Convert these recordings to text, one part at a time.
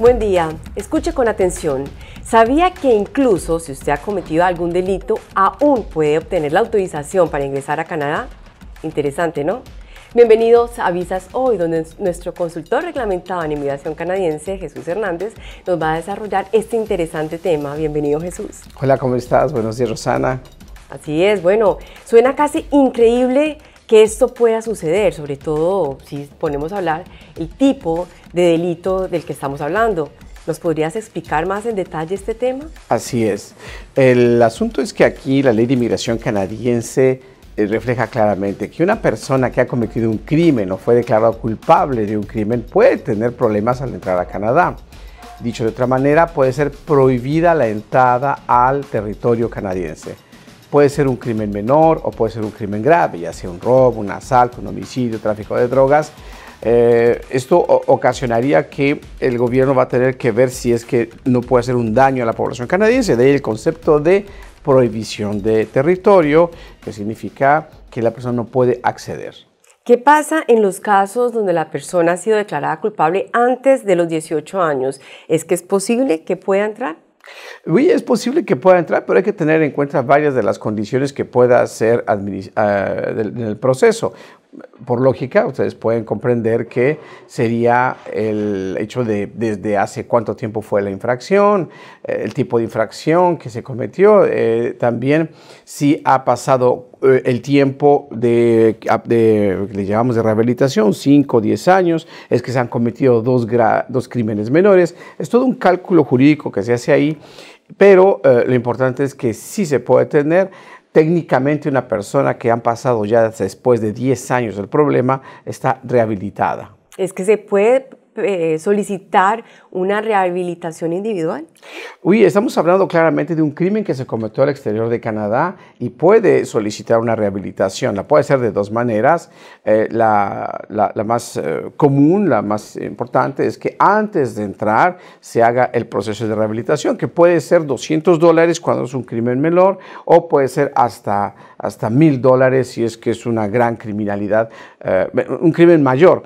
Buen día, escuche con atención. ¿Sabía que incluso si usted ha cometido algún delito, aún puede obtener la autorización para ingresar a Canadá? Interesante, ¿no? Bienvenidos a Visas Hoy, donde nuestro consultor reglamentado en inmigración canadiense, Jesús Hernández, nos va a desarrollar este interesante tema. Bienvenido, Jesús. Hola, ¿cómo estás? Buenos días, Rosana. Así es, bueno, suena casi increíble que esto pueda suceder, sobre todo si ponemos a hablar el tipo de delito del que estamos hablando. ¿Nos podrías explicar más en detalle este tema? Así es. El asunto es que aquí la ley de inmigración canadiense eh, refleja claramente que una persona que ha cometido un crimen o fue declarado culpable de un crimen puede tener problemas al entrar a Canadá. Dicho de otra manera, puede ser prohibida la entrada al territorio canadiense puede ser un crimen menor o puede ser un crimen grave, ya sea un robo, un asalto, un homicidio, tráfico de drogas. Eh, esto ocasionaría que el gobierno va a tener que ver si es que no puede hacer un daño a la población canadiense, de ahí el concepto de prohibición de territorio, que significa que la persona no puede acceder. ¿Qué pasa en los casos donde la persona ha sido declarada culpable antes de los 18 años? ¿Es que es posible que pueda entrar? es posible que pueda entrar, pero hay que tener en cuenta varias de las condiciones que pueda ser ah, en el proceso por lógica, ustedes pueden comprender que sería el hecho de desde hace cuánto tiempo fue la infracción, eh, el tipo de infracción que se cometió, eh, también si ha pasado eh, el tiempo de, ah, de, le llamamos de rehabilitación, 5 o 10 años, es que se han cometido dos, dos crímenes menores, es todo un cálculo jurídico que se hace ahí pero lo importante es que sí se puede tener técnicamente una persona que han pasado ya después de 10 años del problema está rehabilitada. Es que se puede eh, solicitar una rehabilitación individual? Uy, estamos hablando claramente de un crimen que se cometió al exterior de Canadá y puede solicitar una rehabilitación. La puede ser de dos maneras. Eh, la, la, más eh, común, la más importante es que antes de entrar se haga el proceso de rehabilitación, que puede ser 200 dólares cuando es un crimen menor o puede ser hasta, hasta 1000 dólares si es que es una gran criminalidad, un crimen mayor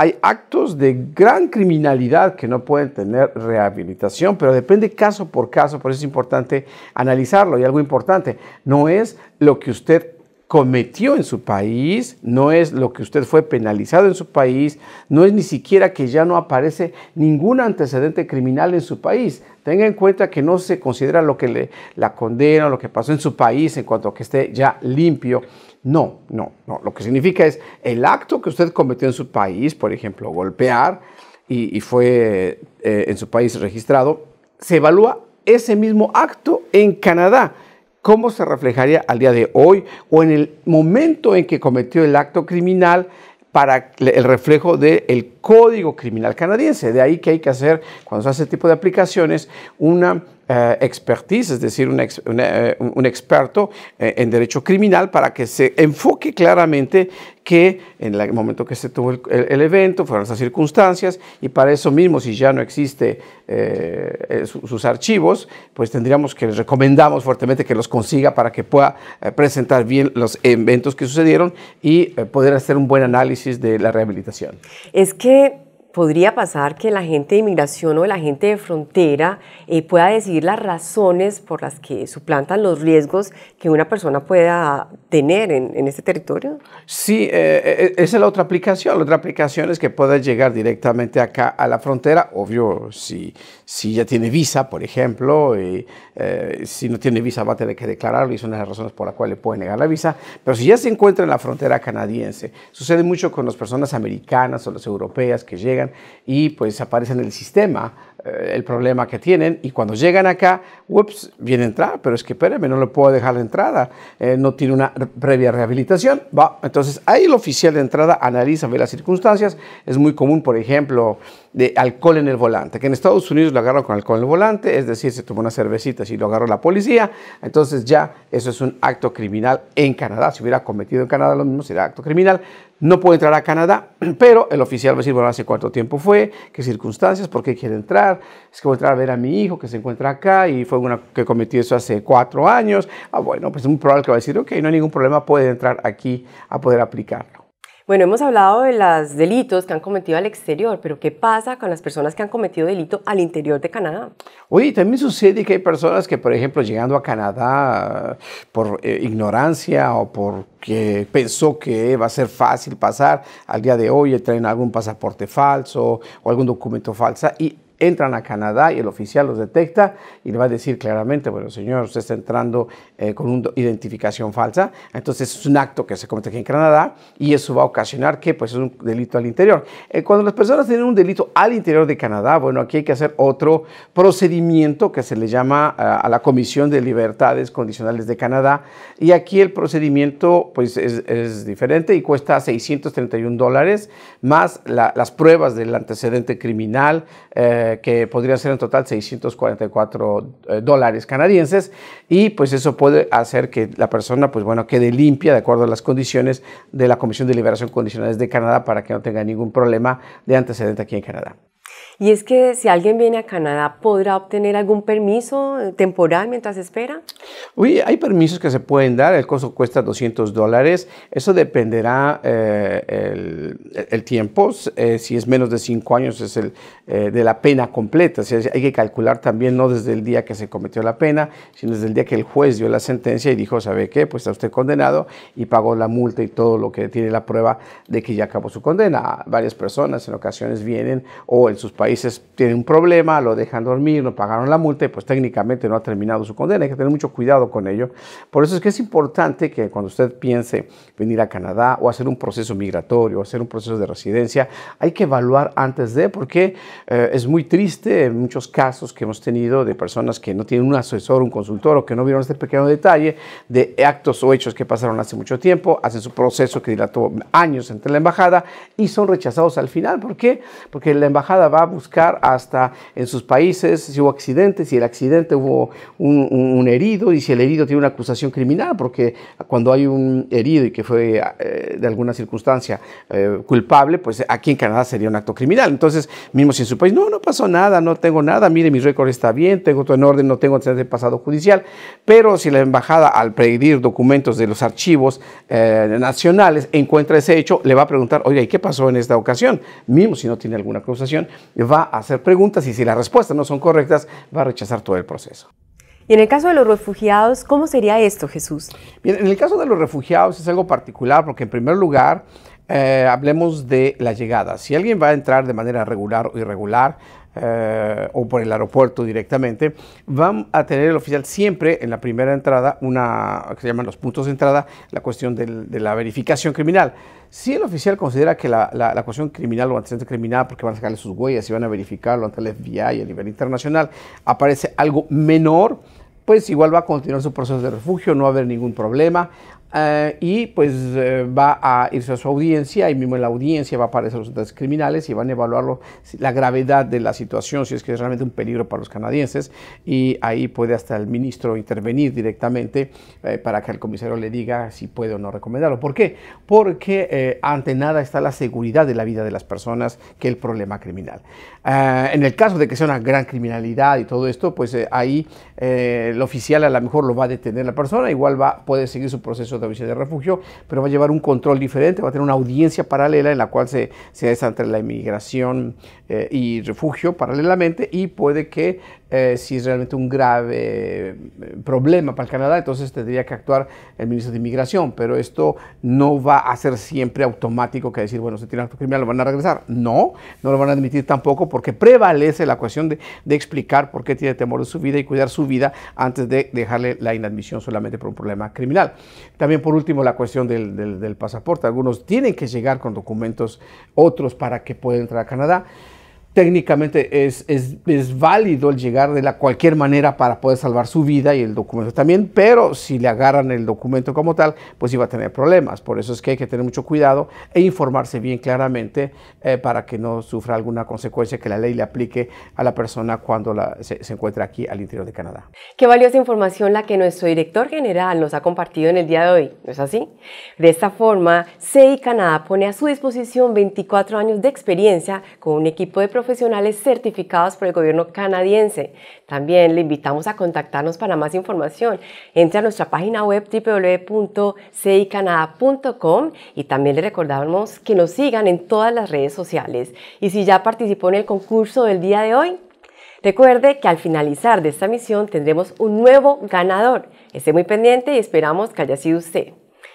hay actos de gran criminalidad que no pueden tener rehabilitación, pero depende caso por caso, por eso es importante analizarlo. Y algo importante, no es lo que usted cometió en su país, no es lo que usted fue penalizado en su país, no es ni siquiera que ya no aparece ningún antecedente criminal en su país. Tenga en cuenta que no se considera lo que le, la condena, lo que pasó en su país en cuanto a que esté ya limpio no, no, no. Lo que significa es el acto que usted cometió en su país, por ejemplo, golpear y, fue eh, en su país registrado, se evalúa ese mismo acto en Canadá. ¿Cómo se reflejaría al día de hoy o en el momento en que cometió el acto criminal para el reflejo del crimen? Código Criminal Canadiense. De ahí que hay que hacer, cuando se hace este tipo de aplicaciones, una eh, expertise, es decir, un, eh, experto eh, en derecho criminal para que se enfoque claramente que en el momento que se tuvo el, evento fueron esas circunstancias y para eso mismo, si ya no existe sus archivos, pues tendríamos que, les recomendamos fuertemente que los consiga para que pueda presentar bien los eventos que sucedieron y poder hacer un buen análisis de la rehabilitación. Es que podría pasar que la gente de inmigración o la gente de frontera eh, pueda decidir las razones por las que suplantan los riesgos que una persona pueda tener en, en este territorio? Sí, eh, eh, eh, esa es la otra aplicación. La otra aplicación es que pueda llegar directamente acá a la frontera. Obvio, si, si ya tiene visa, por ejemplo, si no tiene visa va a tener que declararlo y son las razones por la cual le pueden negar la visa. Pero si ya se encuentra en la frontera canadiense, sucede mucho con las personas americanas o las europeas que llegan y pues aparecen en el sistema eh, el problema que tienen y cuando llegan acá, ups, viene a entrar, pero es que espérame, no le puedo dejar la entrada, eh, no tiene una previa rehabilitación. Va. Entonces ahí el oficial de entrada analiza, ve las circunstancias. Es muy común, por ejemplo, de alcohol en el volante, que en Estados Unidos lo agarran con alcohol en el volante, es decir, se tomó una cervecita y lo agarró la policía, entonces ya eso es un acto criminal en Canadá. Si hubiera cometido en Canadá lo mismo, sería acto criminal. No puede entrar a Canadá, pero el oficial va a decir, bueno, hace cuánto tiempo fue, qué circunstancias, por qué quiere entrar, es que voy a entrar a ver a mi hijo que se encuentra acá y fue una que cometió eso hace cuatro años. Ah, bueno, pues es muy probable que va a decir, ok, no hay ningún problema, puede entrar aquí a poder aplicar bueno, hemos hablado de los delitos que han cometido al exterior, pero ¿qué pasa con las personas que han cometido delito al interior de Canadá? Oye, también sucede que hay personas que, por ejemplo, llegando a Canadá por eh, ignorancia o porque pensó que va a ser fácil pasar, al día de hoy traen algún pasaporte falso o algún documento falso y entran a Canadá y el oficial los detecta y le va a decir claramente, bueno, señor, usted está entrando eh, con una identificación falsa. Entonces es un acto que se comete aquí en Canadá y eso va a ocasionar que pues es un delito al interior. Eh, cuando las personas tienen un delito al interior de Canadá, bueno, aquí hay que hacer otro procedimiento que se le llama eh, a la Comisión de Libertades Condicionales de Canadá y aquí el procedimiento pues es, diferente y cuesta 631 dólares más las pruebas del antecedente criminal. Eh, eh, que podría ser en total 644 eh, dólares canadienses y pues eso puede hacer que la persona pues bueno quede limpia de acuerdo a las condiciones de la Comisión de Liberación Condicionales de Canadá para que no tenga ningún problema de antecedente aquí en Canadá. Y es que si alguien viene a Canadá, ¿podrá obtener algún permiso temporal mientras espera? Uy, hay permisos que se pueden dar, el costo cuesta 200 dólares, eso dependerá eh, el, tiempo, eh, si es menos de 5 años es el eh, de la pena completa, o hay que calcular también no desde el día que se cometió la pena, sino desde el día que el juez dio la sentencia y dijo, ¿sabe qué? Pues está usted condenado y pagó la multa y todo lo que tiene la prueba de que ya acabó su condena. Varias personas en ocasiones vienen o en sus países tienen un problema, lo dejan dormir, no pagaron la multa y pues técnicamente no ha terminado su condena, hay que tener mucho cuidado cuidado con ello. Por eso es que es importante que cuando usted piense venir a Canadá o hacer un proceso migratorio, o hacer un proceso de residencia, hay que evaluar antes de, porque eh, es muy triste en muchos casos que hemos tenido de personas que no tienen un asesor, un consultor o que no vieron este pequeño detalle de actos o hechos que pasaron hace mucho tiempo, hacen su proceso que dilató años entre la embajada y son rechazados al final. ¿Por qué? Porque la embajada va a buscar hasta en sus países si hubo accidentes, si el accidente hubo un herido, y si el herido tiene una acusación criminal, porque cuando hay un herido y que fue eh, de alguna circunstancia eh, culpable, pues aquí en Canadá sería un acto criminal. Entonces, mismo si en su país, no, no pasó nada, no tengo nada, mire, mi récord está bien, tengo todo en orden, no tengo antecedentes de pasado judicial, pero si la embajada al pedir documentos de los archivos eh, nacionales encuentra ese hecho, le va a preguntar, oye, ¿y qué pasó en esta ocasión? Mismo si no tiene alguna acusación, va a hacer preguntas y si las respuestas no son correctas, va a rechazar todo el proceso. Y en el caso de los refugiados, ¿cómo sería esto, Jesús? Bien, en el caso de los refugiados es algo particular porque en primer lugar, eh, hablemos de la llegada. Si alguien va a entrar de manera regular o irregular, eh, o por el aeropuerto directamente, van a tener el oficial siempre en la primera entrada, una que se llaman los puntos de entrada, la cuestión de la verificación criminal. Si el oficial considera que la, cuestión criminal o antecedente criminal, porque van a sacarle sus huellas y van a verificarlo ante el FBI a nivel internacional, aparece algo menor, pues igual va a continuar su proceso de refugio, no va a haber ningún problema. Eh, y pues eh, va a irse a su audiencia, y mismo en la audiencia va a aparecer los criminales y van a evaluar la gravedad de la situación, si es que es realmente un peligro para los canadienses, y ahí puede hasta el ministro intervenir directamente eh, para que el comisario le diga si puede o no recomendarlo. ¿Por qué? Porque ante nada está la seguridad de la vida de las personas que el problema criminal. en el caso de que sea una gran criminalidad y todo esto, pues ahí el oficial a lo mejor lo va a detener la persona, igual va, puede seguir su proceso de de refugio, pero va a llevar un control diferente, va a tener una audiencia paralela en la cual se, se la inmigración eh, y refugio paralelamente y puede que eh, si es realmente un grave eh, problema para el Canadá, entonces tendría que actuar el ministro de Inmigración, pero esto no va a ser siempre automático que decir, bueno, se tiene acto criminal, lo van a regresar. No, no lo van a admitir tampoco porque prevalece la cuestión de, explicar por qué tiene temor de su vida y cuidar su vida antes de dejarle la inadmisión solamente por un problema criminal. También por último la cuestión del, del pasaporte. Algunos tienen que llegar con documentos otros para que puedan entrar a Canadá técnicamente es, es, es, válido el llegar de la cualquier manera para poder salvar su vida y el documento también, pero si le agarran el documento como tal, pues iba a tener problemas. Por eso es que hay que tener mucho cuidado e informarse bien claramente eh, para que no sufra alguna consecuencia que la ley le aplique a la persona cuando la, se, encuentra aquí al interior de Canadá. Qué valiosa información la que nuestro director general nos ha compartido en el día de hoy, ¿no es así? De esta forma, CI Canadá pone a su disposición 24 años de experiencia con un equipo de profesionales certificados por el gobierno canadiense. También le invitamos a contactarnos para más información. Entre a nuestra página web www.cicanada.com y también le recordamos que nos sigan en todas las redes sociales. Y si ya participó en el concurso del día de hoy, Recuerde que al finalizar de esta misión tendremos un nuevo ganador. Esté muy pendiente y esperamos que haya sido usted.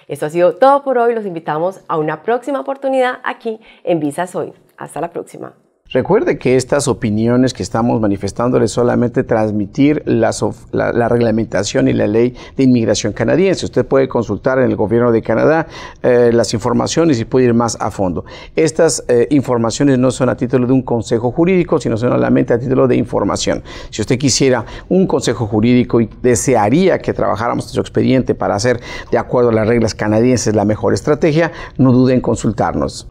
Esto ha sido todo por hoy. Los invitamos a una próxima oportunidad aquí en Visas Hoy. Hasta la próxima. Recuerde que estas opiniones que estamos manifestando es solamente transmitir la, reglamentación y la ley de inmigración canadiense. Usted puede consultar en el gobierno de Canadá eh, las informaciones y puede ir más a fondo. Estas eh, informaciones no son a título de un consejo jurídico, sino solamente a título de información. Si usted quisiera un consejo jurídico y desearía que trabajáramos su expediente para hacer, de acuerdo a las reglas canadienses, la mejor estrategia, no dude en consultarnos.